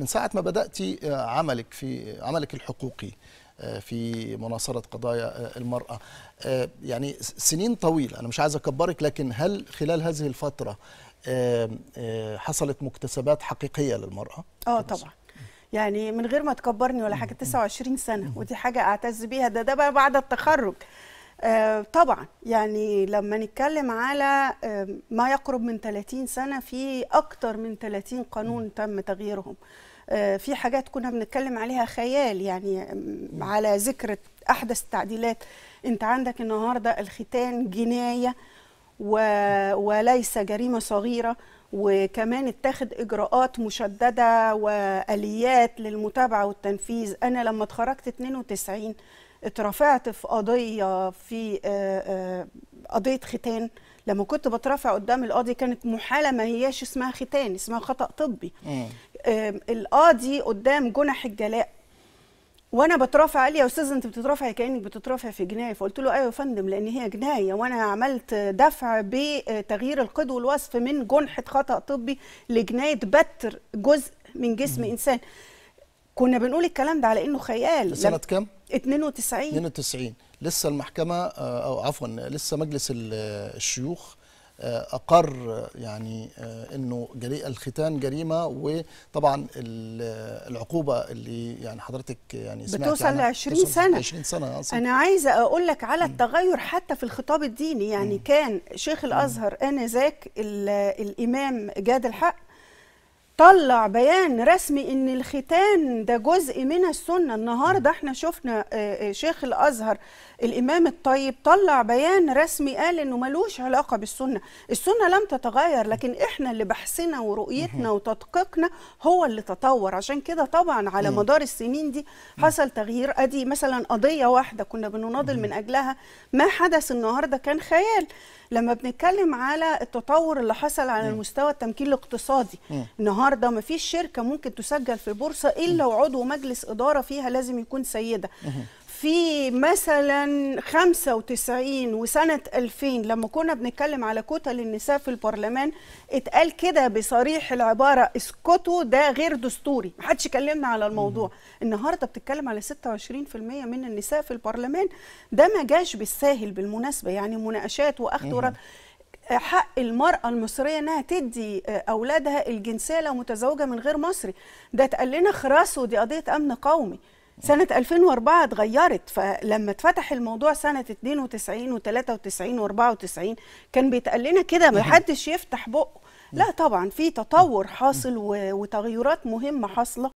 من ساعة ما بدأت آه، عملك في آه، عملك الحقوقي آه، في مناصرة قضايا المرأة يعني سنين طويلة أنا مش عايز أكبرك لكن هل خلال هذه الفترة حصلت مكتسبات حقيقية للمرأة؟ آه طبعا يعني من غير ما تكبرني ولا حاجة 29 سنة ودي حاجة أعتز بيها ده ده بقى بعد التخرج آه، طبعا يعني لما نتكلم على آه، ما يقرب من 30 سنة في أكتر من 30 قانون تم تغييرهم آه، في حاجات كنا بنتكلم عليها خيال يعني على ذكر أحدث التعديلات أنت عندك النهاردة الختان جناية و... وليس جريمة صغيرة وكمان اتخذ إجراءات مشددة وآليات للمتابعة والتنفيذ أنا لما اتخرجت 92 اترفعت في قضيه في آه، آه، قضيه ختان لما كنت بترفع قدام القاضي كانت محاله ما هياش اسمها ختان اسمها خطا طبي القاضي قدام جنح الجلاء وانا بترافع قال لي يا استاذ انت بتترافعي كانك بتترافع في جنايه فقلت له ايوه يا فندم لان هي جنايه وانا عملت دفع بتغيير القيد والوصف من جنحه خطا طبي لجنايه بتر جزء من جسم انسان كنا بنقول الكلام ده على انه خيال سنه كام 92 92 لسه المحكمه آه، او عفوا لسه مجلس الشيوخ آه، اقر آه، يعني انه جريء الختان جريمه وطبعا العقوبه اللي يعني حضرتك يعني سمعت بتوصل ل 20 سنه 20 سنه انا عايزه اقول لك على التغير حتى في الخطاب الديني يعني م. كان شيخ الازهر انذاك الامام جاد الحق طلع بيان رسمي ان الختان ده جزء من السنه النهارده احنا شفنا آه، آه، شيخ الازهر الامام الطيب طلع بيان رسمي قال انه ملوش علاقه بالسنه السنه لم تتغير لكن احنا اللي بحثنا ورؤيتنا وتدقيقنا هو اللي تطور عشان كده طبعا على مدار السنين دي حصل تغيير ادي مثلا قضيه واحده كنا بنناضل من اجلها ما حدث النهارده كان خيال لما بنتكلم على التطور اللي حصل على المستوى التمكين الاقتصادي النهارده النهارده ما فيش شركه ممكن تسجل في البورصه الا وعضو مجلس اداره فيها لازم يكون سيده في مثلا 95 وسنة 2000 لما كنا بنتكلم على كوتا للنساء في البرلمان اتقال كده بصريح العبارة اسكتوا ده غير دستوري محدش كلمنا على الموضوع النهاردة بتتكلم على 26% من النساء في البرلمان ده ما جاش بالساهل بالمناسبة يعني مناقشات واخد ورد حق المرأة المصرية إنها تدي آه، أولادها الجنسية لو متزوجة من غير مصري ده اتقال لنا خراس دي قضية أمن قومي سنة 2004 اتغيرت فلما اتفتح الموضوع سنة 92 و93 و94 كان بيتقال لنا كده ما حدش يفتح بقه لا طبعا في تطور حاصل وتغيرات مهمة حاصلة